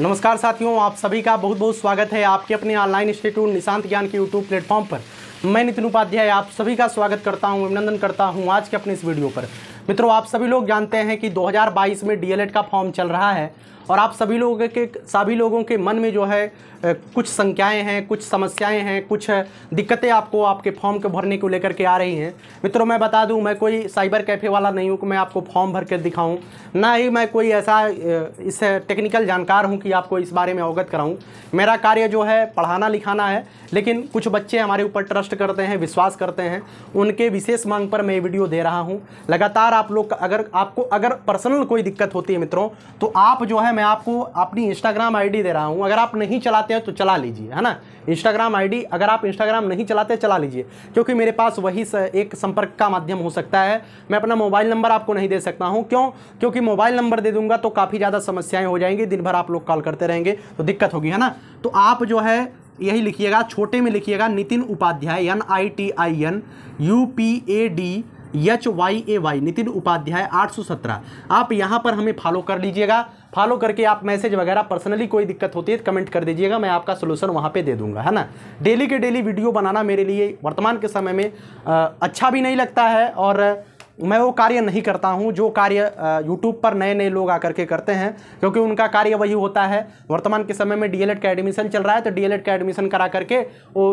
नमस्कार साथियों आप सभी का बहुत बहुत स्वागत है आपके अपने ऑनलाइन इंस्टीट्यूट निशांत ज्ञान के यूट्यूब प्लेटफॉर्म पर मैं नितिन उपाध्याय आप सभी का स्वागत करता हूं अभिनंदन करता हूं आज के अपने इस वीडियो पर मित्रों आप सभी लोग जानते हैं कि 2022 में डीएलएड का फॉर्म चल रहा है और आप सभी लोगों के सभी लोगों के मन में जो है कुछ संख्याएं हैं कुछ समस्याएं हैं कुछ दिक्कतें आपको आपके फॉर्म को भरने को लेकर के आ रही हैं मित्रों मैं बता दूं मैं कोई साइबर कैफ़े वाला नहीं हूं कि मैं आपको फॉर्म भर कर दिखाऊँ ना ही मैं कोई ऐसा इस टेक्निकल जानकार हूँ कि आपको इस बारे में अवगत कराऊँ मेरा कार्य जो है पढ़ाना लिखाना है लेकिन कुछ बच्चे हमारे ऊपर ट्रस्ट करते हैं विश्वास करते हैं उनके विशेष मांग पर मैं वीडियो दे रहा हूँ लगातार आप लोग अगर आपको अगर पर्सनल कोई दिक्कत होती है मित्रों तो आप जो है मैं आपको अपनी इंस्टाग्राम आईडी दे रहा हूँ अगर आप नहीं चलाते हैं तो चला लीजिए है ना इंस्टाग्राम आईडी अगर आप इंस्टाग्राम नहीं चलाते चला लीजिए क्योंकि मेरे पास वही एक संपर्क का माध्यम हो सकता है मैं अपना मोबाइल नंबर आपको नहीं दे सकता हूँ क्यों क्योंकि मोबाइल नंबर दे दूंगा तो काफ़ी ज़्यादा समस्याएँ हो जाएंगी दिन भर आप लोग कॉल करते रहेंगे तो दिक्कत होगी है ना तो आप जो है यही लिखिएगा छोटे में लिखिएगा Nitin Upadhyay N I T I N U P A D H Y A Y Nitin Upadhyay 817 आप यहाँ पर हमें फॉलो कर लीजिएगा फॉलो करके आप मैसेज वगैरह पर्सनली कोई दिक्कत होती है तो कमेंट कर दीजिएगा मैं आपका सोल्यूशन वहाँ पे दे दूंगा है ना डेली के डेली वीडियो बनाना मेरे लिए वर्तमान के समय में अच्छा भी नहीं लगता है और मैं वो कार्य नहीं करता हूँ जो कार्य यूट्यूब पर नए नए लोग आकर के करते हैं क्योंकि उनका कार्य वही होता है वर्तमान के समय में डी एल का एडमिशन चल रहा है तो डी एल का एडमिशन करा करके वो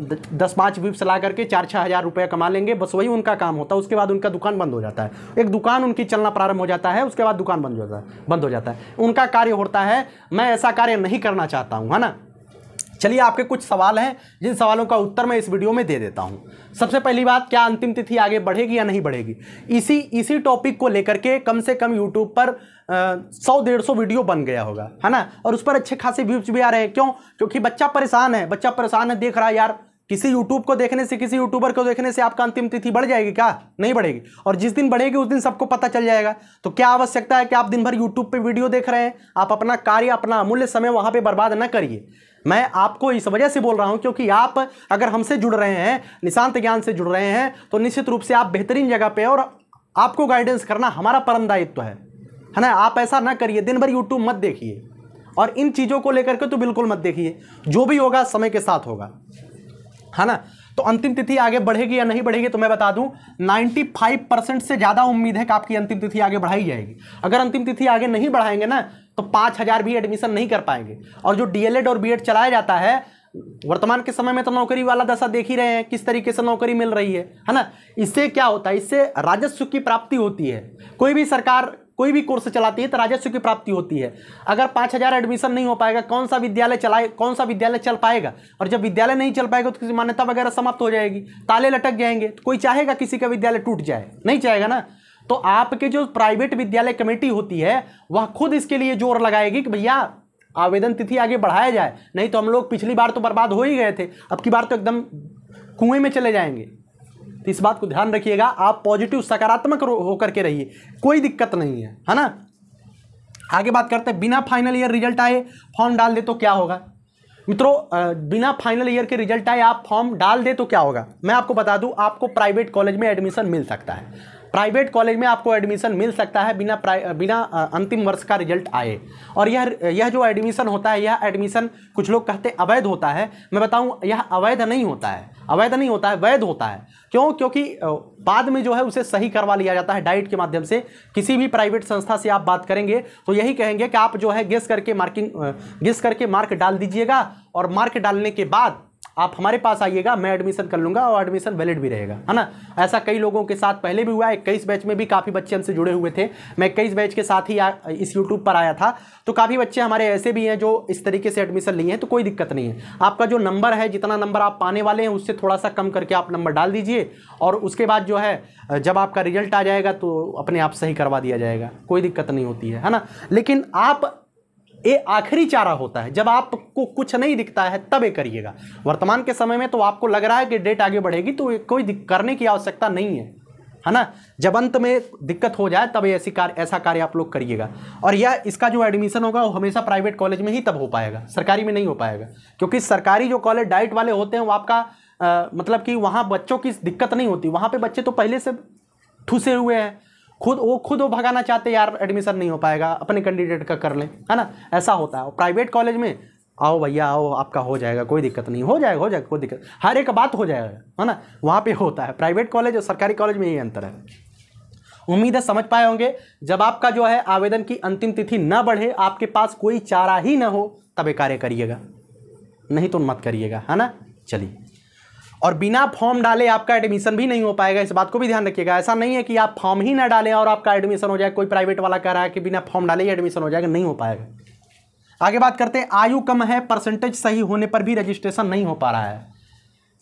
दस पाँच व्यूज ला करके चार छः हज़ार रुपया कमा लेंगे बस वही उनका काम होता है उसके बाद उनका दुकान बंद हो जाता है एक दुकान उनकी चलना प्रारंभ हो जाता है उसके बाद दुकान बंद हो जाता है बंद हो जाता है उनका कार्य होता है मैं ऐसा कार्य नहीं करना चाहता हूँ है ना चलिए आपके कुछ सवाल हैं जिन सवालों का उत्तर मैं इस वीडियो में दे देता हूँ सबसे पहली बात क्या अंतिम तिथि आगे बढ़ेगी या नहीं बढ़ेगी इसी इसी टॉपिक को लेकर के कम से कम यूट्यूब पर सौ डेढ़ सौ वीडियो बन गया होगा है ना और उस पर अच्छे खासे व्यूज भी आ रहे हैं क्यों क्योंकि बच्चा परेशान है बच्चा परेशान है देख रहा है यार किसी यूट्यूब को देखने से किसी यूट्यूबर को देखने से आपका अंतिम तिथि बढ़ जाएगी क्या नहीं बढ़ेगी और जिस दिन बढ़ेगी उस दिन सबको पता चल जाएगा तो क्या आवश्यकता है कि आप दिन भर यूट्यूब पर वीडियो देख रहे हैं आप अपना कार्य अपना अमूल्य समय वहाँ पर बर्बाद न करिए मैं आपको इस वजह से बोल रहा हूं क्योंकि आप अगर हमसे जुड़ रहे हैं निशांत ज्ञान से जुड़ रहे हैं तो निश्चित रूप से आप बेहतरीन जगह पे और आपको गाइडेंस करना हमारा परम दायित्व है है ना आप ऐसा ना करिए दिन भर यूट्यूब मत देखिए और इन चीज़ों को लेकर के तो बिल्कुल मत देखिए जो भी होगा समय के साथ होगा है ना तो अंतिम तिथि आगे बढ़ेगी या नहीं बढ़ेगी तो मैं बता दूं 95 परसेंट से ज़्यादा उम्मीद है कि आपकी अंतिम तिथि आगे बढ़ाई जाएगी अगर अंतिम तिथि आगे नहीं बढ़ाएंगे ना तो पांच हज़ार भी एडमिशन नहीं कर पाएंगे और जो डीएलएड और बीएड चलाया जाता है वर्तमान के समय में तो नौकरी वाला दशा देख ही रहे हैं किस तरीके से नौकरी मिल रही है है ना इससे क्या होता है इससे राजस्व की प्राप्ति होती है कोई भी सरकार कोई भी कोर्स चलाती है तो राजस्व की प्राप्ति होती है अगर पाँच हज़ार एडमिशन नहीं हो पाएगा कौन सा विद्यालय चलाए कौन सा विद्यालय चल पाएगा और जब विद्यालय नहीं चल पाएगा तो किसी मान्यता वगैरह समाप्त हो जाएगी ताले लटक जाएंगे तो कोई चाहेगा किसी का विद्यालय टूट जाए नहीं चाहेगा ना तो आपके जो प्राइवेट विद्यालय कमेटी होती है वह खुद इसके लिए जोर लगाएगी कि भैया आवेदन तिथि आगे बढ़ाया जाए नहीं तो हम लोग पिछली बार तो बर्बाद हो ही गए थे अब की बार तो एकदम कुएं में चले जाएंगे तो इस बात को ध्यान रखिएगा आप पॉजिटिव सकारात्मक होकर के रहिए कोई दिक्कत नहीं है है ना आगे बात करते हैं बिना फाइनल ईयर रिजल्ट आए फॉर्म डाल दे तो क्या होगा मित्रों बिना फाइनल ईयर के रिजल्ट आए आप फॉर्म डाल दे तो क्या होगा मैं आपको बता दूं आपको प्राइवेट कॉलेज में एडमिशन मिल सकता है प्राइवेट कॉलेज में आपको एडमिशन मिल सकता है बिना बिना अंतिम वर्ष का रिजल्ट आए और यह यह जो एडमिशन होता है यह एडमिशन कुछ लोग कहते हैं अवैध होता है मैं बताऊँ यह अवैध नहीं होता है अवैध नहीं होता है वैध होता है क्यों क्योंकि बाद में जो है उसे सही करवा लिया जाता है डाइट के माध्यम से किसी भी प्राइवेट संस्था से आप बात करेंगे तो यही कहेंगे कि आप जो है गेस करके मार्किंग गेस करके मार्क डाल दीजिएगा और मार्क डालने के बाद आप हमारे पास आइएगा मैं एडमिशन कर लूँगा और एडमिशन वैलिड भी रहेगा है ना ऐसा कई लोगों के साथ पहले भी हुआ है इक्कीस बैच में भी काफ़ी बच्चे हमसे जुड़े हुए थे मैं इक्कीस बैच के साथ ही इस यूट्यूब पर आया था तो काफ़ी बच्चे हमारे ऐसे भी हैं जो इस तरीके से एडमिशन लिए हैं तो कोई दिक्कत नहीं है आपका जो नंबर है जितना नंबर आप पाने वाले हैं उससे थोड़ा सा कम करके आप नंबर डाल दीजिए और उसके बाद जो है जब आपका रिजल्ट आ जाएगा तो अपने आप सही करवा दिया जाएगा कोई दिक्कत नहीं होती है है ना लेकिन आप ये आखिरी चारा होता है जब आपको कुछ नहीं दिखता है तब ये करिएगा वर्तमान के समय में तो आपको लग रहा है कि डेट आगे बढ़ेगी तो कोई करने की आवश्यकता नहीं है है ना जब अंत में दिक्कत हो जाए तब ऐसी कार ऐसा कार्य आप लोग करिएगा और यह इसका जो एडमिशन होगा वो हमेशा प्राइवेट कॉलेज में ही तब हो पाएगा सरकारी में नहीं हो पाएगा क्योंकि सरकारी जो कॉलेज डाइट वाले होते हैं वो आपका आ, मतलब कि वहाँ बच्चों की दिक्कत नहीं होती वहाँ पे बच्चे तो पहले से ठूसे हुए हैं खुद वो खुद वो भगाना चाहते यार एडमिशन नहीं हो पाएगा अपने कैंडिडेट का कर लें है ना ऐसा होता है प्राइवेट कॉलेज में आओ भैया आओ आपका हो जाएगा कोई दिक्कत नहीं हो जाएगा हो जाएगा कोई दिक्कत हर एक बात हो जाएगा है ना वहाँ पे होता है प्राइवेट कॉलेज और सरकारी कॉलेज में यही अंतर है उम्मीद है समझ पाए होंगे जब आपका जो है आवेदन की अंतिम तिथि न बढ़े आपके पास कोई चारा ही ना हो तब कार्य करिएगा नहीं तो मत करिएगा है ना चलिए और बिना फॉर्म डाले आपका एडमिशन भी नहीं हो पाएगा इस बात को भी ध्यान रखिएगा ऐसा नहीं है कि आप फॉर्म ही ना डालें और आपका एडमिशन हो जाए कोई प्राइवेट वाला कह रहा है कि बिना फॉर्म डाले ही एडमिशन हो जाएगा नहीं हो पाएगा आगे बात करते हैं आयु कम है परसेंटेज सही होने पर भी रजिस्ट्रेशन नहीं हो पा रहा है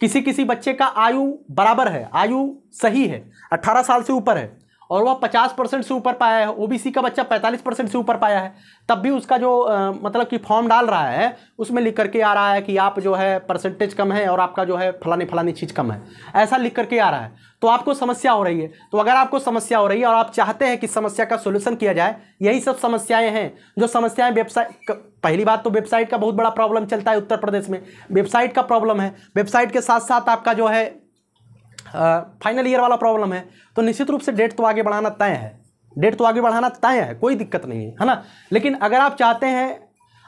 किसी किसी बच्चे का आयु बराबर है आयु सही है अट्ठारह साल से ऊपर है और वह पचास परसेंट से ऊपर पाया है ओबीसी का बच्चा पैंतालीस परसेंट से ऊपर पाया है तब भी उसका जो आ, मतलब कि फॉर्म डाल रहा है उसमें लिख करके आ रहा है कि आप जो है परसेंटेज कम है और आपका जो है फलानी फलानी चीज़ कम है ऐसा लिख करके आ रहा है तो आपको समस्या हो रही है तो अगर आपको समस्या हो रही है और आप चाहते हैं कि समस्या का सोल्यूशन किया जाए यही सब समस्याएँ हैं जो समस्याएँ वेबसाइट पहली बात तो वेबसाइट का बहुत बड़ा प्रॉब्लम चलता है उत्तर प्रदेश में वेबसाइट का प्रॉब्लम है वेबसाइट के साथ साथ आपका जो है फाइनल ईयर वाला प्रॉब्लम है तो निश्चित रूप से डेट तो आगे बढ़ाना तय है डेट तो आगे बढ़ाना तय है कोई दिक्कत नहीं है है ना लेकिन अगर आप चाहते हैं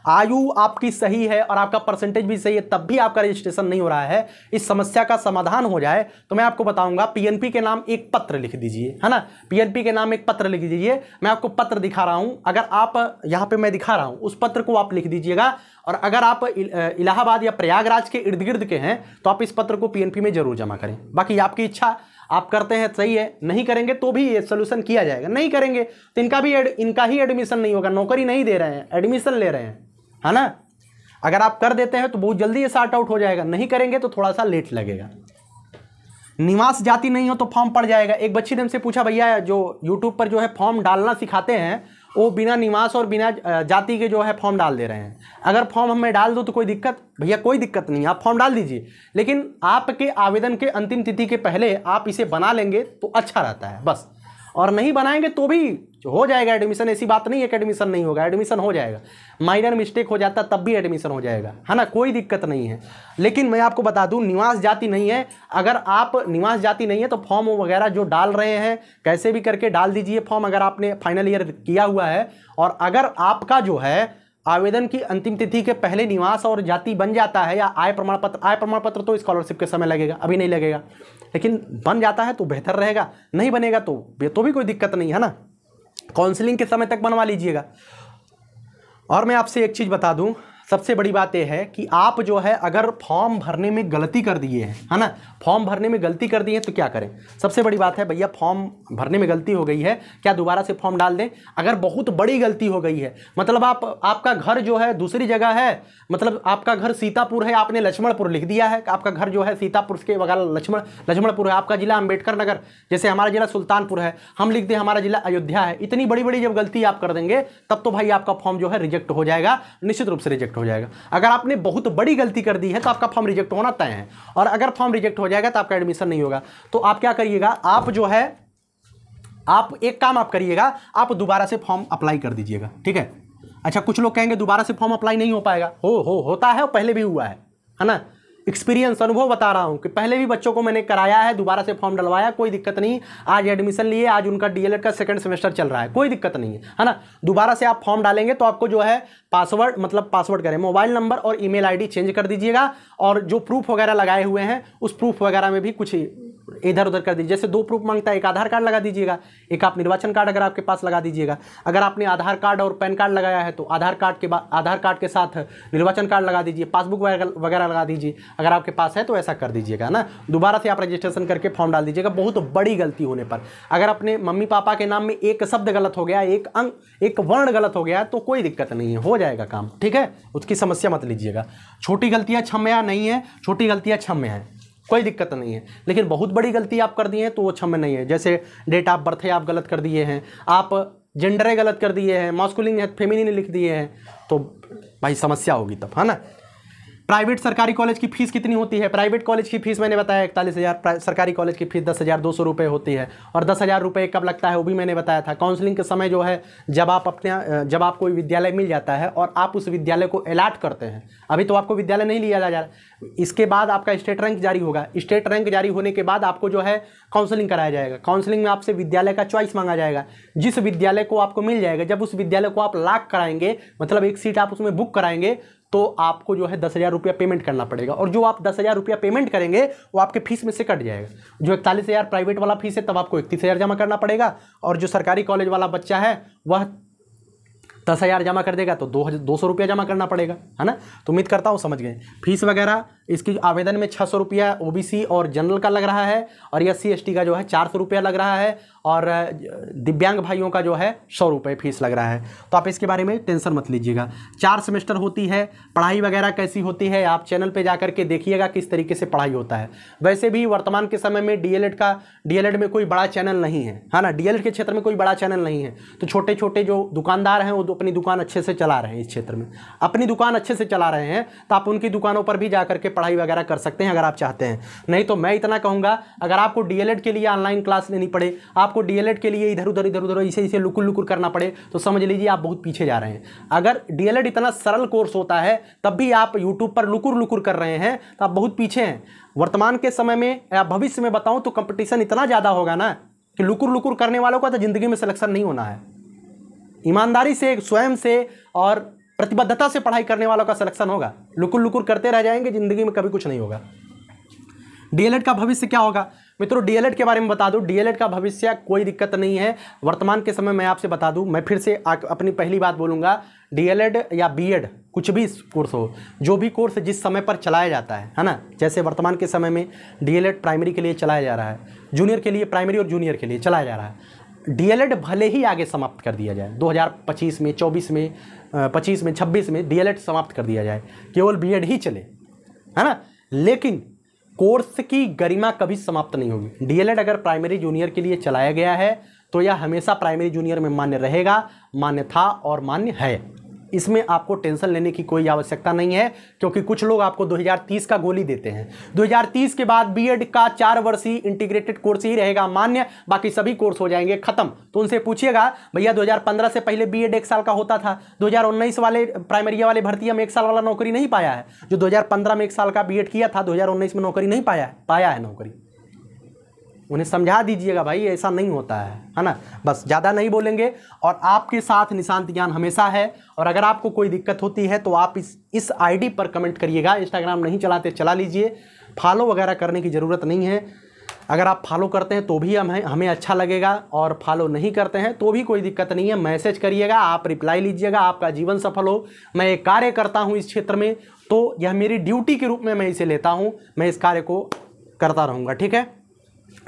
आयु आपकी सही है और आपका परसेंटेज भी सही है तब भी आपका रजिस्ट्रेशन नहीं हो रहा है इस समस्या का समाधान हो जाए तो मैं आपको बताऊंगा पीएनपी के नाम एक पत्र लिख दीजिए है ना पीएनपी के नाम एक पत्र लिख दीजिए मैं आपको पत्र दिखा रहा हूं अगर आप यहाँ पे मैं दिखा रहा हूं उस पत्र को आप लिख दीजिएगा और अगर आप इलाहाबाद या प्रयागराज के इर्द गिर्द के हैं तो आप इस पत्र को पी में जरूर जमा करें बाकी आपकी इच्छा आप करते हैं सही है नहीं करेंगे तो भी ये सोल्यूशन किया जाएगा नहीं करेंगे तो इनका भी इनका ही एडमिशन नहीं होगा नौकरी नहीं दे रहे हैं एडमिशन ले रहे हैं है ना अगर आप कर देते हैं तो बहुत जल्दी ये सार्ट आउट हो जाएगा नहीं करेंगे तो थोड़ा सा लेट लगेगा निवास जाति नहीं हो तो फॉर्म पड़ जाएगा एक बच्ची ने हमसे पूछा भैया जो यूट्यूब पर जो है फॉर्म डालना सिखाते हैं वो बिना निवास और बिना जाति के जो है फॉर्म डाल दे रहे हैं अगर फॉर्म हमें डाल दो तो कोई दिक्कत भैया कोई दिक्कत नहीं आप फॉर्म डाल दीजिए लेकिन आपके आवेदन के अंतिम तिथि के पहले आप इसे बना लेंगे तो अच्छा रहता है बस और नहीं बनाएंगे तो भी जो हो जाएगा एडमिशन ऐसी बात नहीं है कि एडमिशन नहीं होगा एडमिशन हो जाएगा माइनर मिस्टेक हो जाता तब भी एडमिशन हो जाएगा है ना कोई दिक्कत नहीं है लेकिन मैं आपको बता दूं निवास जाति नहीं है अगर आप निवास जाति नहीं है तो फॉर्म वगैरह जो डाल रहे हैं कैसे भी करके डाल दीजिए फॉर्म अगर आपने फाइनल ईयर किया हुआ है और अगर आपका जो है आवेदन की अंतिम तिथि के पहले निवास और जाति बन जाता है या आय प्रमाण पत्र आय प्रमाण पत्र तो स्कॉलरशिप के समय लगेगा अभी नहीं लगेगा लेकिन बन जाता है तो बेहतर रहेगा नहीं बनेगा तो तो भी कोई दिक्कत नहीं है ना काउंसलिंग के समय तक बनवा लीजिएगा और मैं आपसे एक चीज़ बता दूँ सबसे बड़ी बात यह है कि आप जो है अगर फॉर्म भरने में गलती कर दिए हैं है ना फॉर्म भरने में गलती कर दी है तो क्या करें सबसे बड़ी बात है भैया फॉर्म भरने में गलती हो गई है क्या दोबारा से फॉर्म डाल दें अगर बहुत बड़ी गलती हो गई है मतलब आप आपका घर जो है दूसरी जगह है मतलब आपका घर सीतापुर है आपने लक्ष्मणपुर लिख दिया है आपका घर जो है सीतापुर के वगैरह लक्ष्मण लक्ष्मणपुर है आपका जिला अम्बेडकर नगर जैसे हमारा जिला सुल्तानपुर है हम लिख दें हमारा जिला अयोध्या है इतनी बड़ी बड़ी जब गलती आप कर देंगे तब तो भाई आपका फॉर्म जो है रिजेक्ट हो जाएगा निश्चित रूप से रिजेक्ट रिजेक्ट हो जाएगा अगर आपने बहुत बड़ी गलती कर दी है तो आपका फॉर्म रिजेक्ट होना तय है और अगर फॉर्म रिजेक्ट हो जाएगा तो आपका एडमिशन नहीं होगा तो आप क्या करिएगा आप जो है आप एक काम आप करिएगा आप दोबारा से फॉर्म अप्लाई कर दीजिएगा ठीक है अच्छा कुछ लोग कहेंगे दोबारा से फॉर्म अप्लाई नहीं हो पाएगा हो हो होता है और पहले भी हुआ है है ना एक्सपीरियंस अनुभव बता रहा हूँ कि पहले भी बच्चों को मैंने कराया है दोबारा से फॉर्म डलवाया कोई दिक्कत नहीं आज एडमिशन लिए आज उनका डीएलएड का सेकंड सेमेस्टर चल रहा है कोई दिक्कत नहीं है है ना दोबारा से आप फॉर्म डालेंगे तो आपको जो है पासवर्ड मतलब पासवर्ड करें मोबाइल नंबर और ई मेल चेंज कर दीजिएगा और जो प्रूफ वगैरह लगाए हुए हैं उस प्रूफ वगैरह में भी कुछ इधर उधर कर दीजिए जैसे दो प्रूफ मांगता है एक आधार कार्ड लगा दीजिएगा एक आप निर्वाचन कार्ड अगर आपके पास लगा दीजिएगा अगर आपने आधार कार्ड और पैन कार्ड लगाया है तो आधार कार्ड के बाद आधार कार्ड के साथ निर्वाचन कार्ड लगा दीजिए पासबुक वगैरह लगा दीजिए अगर आपके पास है तो ऐसा कर दीजिएगा ना दोबारा से आप रजिस्ट्रेशन करके फॉर्म डाल दीजिएगा बहुत बड़ी गलती होने पर अगर अपने मम्मी पापा के नाम में एक शब्द गलत हो गया एक अंक एक वर्ण गलत हो गया तो कोई दिक्कत नहीं है हो जाएगा काम ठीक है उसकी समस्या मत लीजिएगा छोटी गलतियाँ क्षमया नहीं है छोटी गलतियाँ क्षम्य हैं कोई दिक्कत नहीं है लेकिन बहुत बड़ी गलती आप कर दिए हैं तो वो क्षम नहीं है जैसे डेट ऑफ बर्थ है आप गलत कर दिए हैं आप जेंडर गलत कर दिए हैं मॉस्कुलिंग है फेमिनिन लिख दिए हैं तो भाई समस्या होगी तब है ना प्राइवेट सरकारी कॉलेज की फीस कितनी होती है प्राइवेट कॉलेज की फीस मैंने बताया इकतालीस हज़ार सरकारी कॉलेज की फीस दस हज़ार दो सौ रुपये होती है और दस हज़ार रुपये कब लगता है वो भी मैंने बताया था काउंसलिंग के समय जो है जब आप अपने जब आपको विद्यालय मिल जाता है और आप उस विद्यालय को अलाट करते हैं अभी तो आपको विद्यालय नहीं लिया जा रहा इसके बाद आपका स्टेट रैंक जारी होगा स्टेट रैंक जारी होने के बाद आपको जो है काउंसलिंग कराया जाएगा काउंसलिंग में आपसे विद्यालय का चॉइस मांगा जाएगा जिस विद्यालय को आपको मिल जाएगा जब उस विद्यालय को आप लाख कराएंगे मतलब एक सीट आप उसमें बुक कराएंगे तो आपको जो है दस हज़ार रुपया पेमेंट करना पड़ेगा और जो आप दस हज़ार रुपया पेमेंट करेंगे वो आपके फीस में से कट जाएगा जो इकतालीस हज़ार प्राइवेट वाला फीस है तब आपको इकतीस हज़ार जमा करना पड़ेगा और जो सरकारी कॉलेज वाला बच्चा है वह दस हज़ार जमा कर देगा तो दो हजार दो सौ रुपया जमा करना पड़ेगा है ना तो उम्मीद करता हूँ समझ गए फीस वगैरह इसकी आवेदन में छः सौ रुपया ओ और जनरल का लग रहा है और यह सी का जो है चार सौ रुपया लग रहा है और दिव्यांग भाइयों का जो है सौ रुपये फीस लग रहा है तो आप इसके बारे में टेंशन मत लीजिएगा चार सेमेस्टर होती है पढ़ाई वगैरह कैसी होती है आप चैनल पे जाकर के देखिएगा किस तरीके से पढ़ाई होता है वैसे भी वर्तमान के समय में डी का डी में कोई बड़ा चैनल नहीं है है ना डी के क्षेत्र में कोई बड़ा चैनल नहीं है तो छोटे छोटे जो दुकानदार हैं वो अपनी दुकान अच्छे से चला रहे हैं इस क्षेत्र में अपनी दुकान अच्छे से चला रहे हैं तो आप उनकी दुकानों पर भी जा के पढ़ाई वगैरह कर सकते हैं अगर आप चाहते हैं नहीं तो मैं इतना कहूँगा अगर आपको डी के लिए ऑनलाइन क्लास लेनी पड़े आपको डी के लिए इधर उधर इधर उधर इसे इसे लुकुर लुकुर करना पड़े तो समझ लीजिए आप बहुत पीछे जा रहे हैं अगर डी इतना सरल कोर्स होता है तब भी आप यूट्यूब पर लुकुर लुकुर कर रहे हैं तो आप बहुत पीछे हैं वर्तमान के समय में या भविष्य में बताऊँ तो कंपटीशन इतना ज़्यादा होगा ना कि लुकुर लुकुर करने वालों का तो ज़िंदगी में सिलेक्शन नहीं होना है ईमानदारी से स्वयं से और प्रतिबद्धता से पढ़ाई करने वालों का सिलेक्शन होगा लुकुर लुकुर करते रह जाएंगे जिंदगी में कभी कुछ नहीं होगा डीएलएड का भविष्य क्या होगा मित्रों डीएलएड के बारे में बता दूं डीएलएड का भविष्य कोई दिक्कत नहीं है वर्तमान के समय मैं आपसे बता दूं मैं फिर से आ, अपनी पहली बात बोलूंगा डीएलएड या बीएड कुछ भी कोर्स हो जो भी कोर्स जिस समय पर चलाया जाता है है ना जैसे वर्तमान के समय में डीएलएड प्राइमरी के लिए चलाया जा रहा है जूनियर के लिए प्राइमरी और जूनियर के लिए चलाया जा रहा है डीएलएड भले ही आगे समाप्त कर दिया जाए 2025 में 24 में 25 में 26 में डीएलएड समाप्त कर दिया जाए केवल बीएड ही चले है ना लेकिन कोर्स की गरिमा कभी समाप्त नहीं होगी डीएलएड अगर प्राइमरी जूनियर के लिए चलाया गया है तो यह हमेशा प्राइमरी जूनियर में मान्य रहेगा मान्य था और मान्य है इसमें आपको टेंशन लेने की कोई आवश्यकता नहीं है क्योंकि कुछ लोग आपको 2030 का गोली देते हैं 2030 के बाद बीएड का चार वर्षीय इंटीग्रेटेड कोर्स ही रहेगा मान्य बाकी सभी कोर्स हो जाएंगे खत्म तो उनसे पूछिएगा भैया 2015 से पहले बीएड एक साल का होता था 2019 वाले प्राइमरी वाले भर्ती में एक साल वाला नौकरी नहीं पाया है जो दो में एक साल का बी किया था दो में नौकरी नहीं पाया पाया है नौकरी उन्हें समझा दीजिएगा भाई ऐसा नहीं होता है है ना बस ज़्यादा नहीं बोलेंगे और आपके साथ निशांत ज्ञान हमेशा है और अगर आपको कोई दिक्कत होती है तो आप इस इस आईडी पर कमेंट करिएगा इंस्टाग्राम नहीं चलाते चला लीजिए फॉलो वगैरह करने की ज़रूरत नहीं है अगर आप फॉलो करते हैं तो भी हमें हमें अच्छा लगेगा और फॉलो नहीं करते हैं तो भी कोई दिक्कत नहीं है मैसेज करिएगा आप रिप्लाई लीजिएगा आपका जीवन सफल हो मैं एक कार्य करता हूँ इस क्षेत्र में तो यह मेरी ड्यूटी के रूप में मैं इसे लेता हूँ मैं इस कार्य को करता रहूँगा ठीक है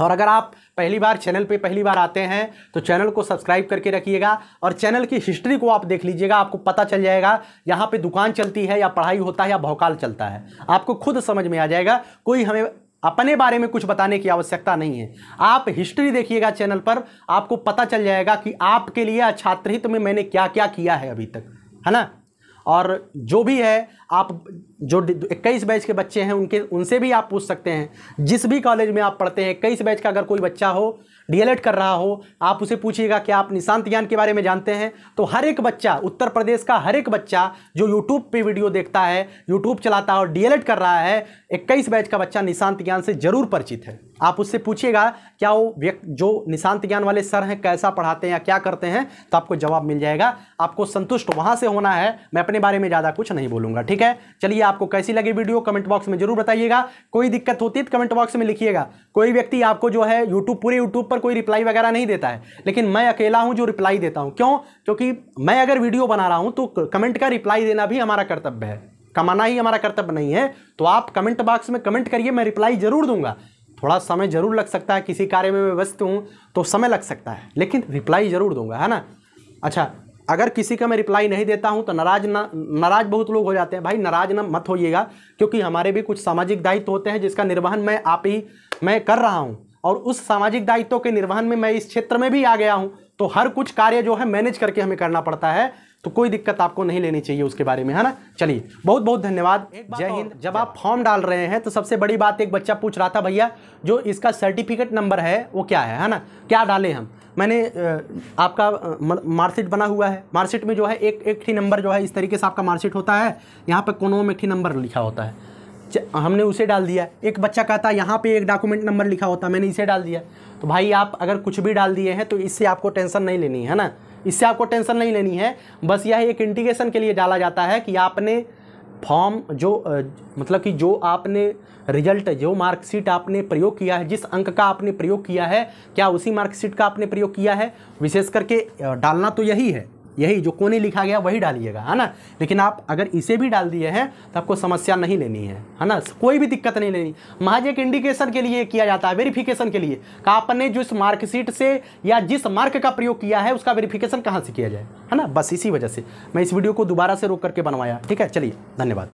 और अगर आप पहली बार चैनल पे पहली बार आते हैं तो चैनल को सब्सक्राइब करके रखिएगा और चैनल की हिस्ट्री को आप देख लीजिएगा आपको पता चल जाएगा यहाँ पे दुकान चलती है या पढ़ाई होता है या भौकाल चलता है आपको खुद समझ में आ जाएगा कोई हमें अपने बारे में कुछ बताने की आवश्यकता नहीं है आप हिस्ट्री देखिएगा चैनल पर आपको पता चल जाएगा कि आपके लिए छात्रहित में मैंने क्या क्या किया है अभी तक है ना और जो भी है आप जो इक्कीस बैच के बच्चे हैं उनके उनसे भी आप पूछ सकते हैं जिस भी कॉलेज में आप पढ़ते हैं इक्कीस बैच का अगर कोई बच्चा हो डीएलएड कर रहा हो आप उसे पूछिएगा कि आप निशांत ज्ञान के बारे में जानते हैं तो हर एक बच्चा उत्तर प्रदेश का हर एक बच्चा जो यूट्यूब पे वीडियो देखता है यूट्यूब चलाता है और डीएलएड कर रहा है इक्कीस बैच का बच्चा निशांत ज्ञान से जरूर परिचित है आप उससे पूछिएगा क्या वो व्यक्ति जो निशांत ज्ञान वाले सर हैं कैसा पढ़ाते हैं या क्या करते हैं तो आपको जवाब मिल जाएगा आपको संतुष्ट वहाँ से होना है मैं अपने बारे में ज़्यादा कुछ नहीं बोलूँगा ठीक है चलिए आपको कैसी लगी वीडियो कमेंट बॉक्स में जरूर बताइएगा कोई दिक्कत होती है तो कमेंट बॉक्स में लिखिएगा कोई व्यक्ति आपको जो है यूट्यूब पूरे यूट्यूब पर कोई रिप्लाई वगैरह नहीं देता है लेकिन मैं अकेला हूँ जो रिप्लाई देता हूँ क्यों क्योंकि मैं अगर वीडियो बना रहा हूँ तो कमेंट का रिप्लाई देना भी हमारा कर्तव्य है कमाना ही हमारा कर्तव्य नहीं है तो आप कमेंट बॉक्स में कमेंट करिए मैं रिप्लाई जरूर दूंगा थोड़ा समय जरूर लग सकता है किसी कार्य में मैं व्यस्त हूँ तो समय लग सकता है लेकिन रिप्लाई जरूर दूंगा है ना अच्छा अगर किसी का मैं रिप्लाई नहीं देता हूँ तो नाराज ना नाराज बहुत लोग हो जाते हैं भाई नाराज ना मत होइएगा क्योंकि हमारे भी कुछ सामाजिक दायित्व होते हैं जिसका निर्वहन मैं आप ही मैं कर रहा हूँ और उस सामाजिक दायित्व के निर्वहन में मैं इस क्षेत्र में भी आ गया हूँ तो हर कुछ कार्य जो है मैनेज करके हमें करना पड़ता है तो कोई दिक्कत आपको नहीं लेनी चाहिए उसके बारे में है ना चलिए बहुत बहुत धन्यवाद जय हिंद जब आप फॉर्म डाल रहे हैं तो सबसे बड़ी बात एक बच्चा पूछ रहा था भैया जो इसका सर्टिफिकेट नंबर है वो क्या है है ना क्या डालें हम मैंने आपका मार्कशीट बना हुआ है मार्कशीट में जो है एक एक ही नंबर जो है इस तरीके से आपका मार्कशीट होता है यहाँ पर कोनों में एक ही नंबर लिखा होता है हमने उसे डाल दिया एक बच्चा कहता यहाँ पे एक डॉक्यूमेंट नंबर लिखा होता मैंने इसे डाल दिया तो भाई आप अगर कुछ भी डाल दिए हैं तो इससे आपको टेंशन नहीं लेनी है ना इससे आपको टेंशन नहीं लेनी है बस यह एक इंटीग्रेशन के लिए डाला जाता है कि आपने फॉर्म जो मतलब कि जो आपने रिजल्ट जो मार्कशीट आपने प्रयोग किया है जिस अंक का आपने प्रयोग किया है क्या उसी मार्कशीट का आपने प्रयोग किया है विशेष करके डालना तो यही है यही जो कोने लिखा गया वही डालिएगा है ना लेकिन आप अगर इसे भी डाल दिए हैं तो आपको समस्या नहीं लेनी है है ना कोई भी दिक्कत नहीं लेनी महज एक इंडिकेशन के लिए किया जाता है वेरिफिकेशन के लिए कहा आपने जिस मार्कशीट से या जिस मार्क का प्रयोग किया है उसका वेरिफिकेशन कहाँ से किया जाए है ना बस इसी वजह से मैं इस वीडियो को दोबारा से रोक करके बनवाया ठीक है चलिए धन्यवाद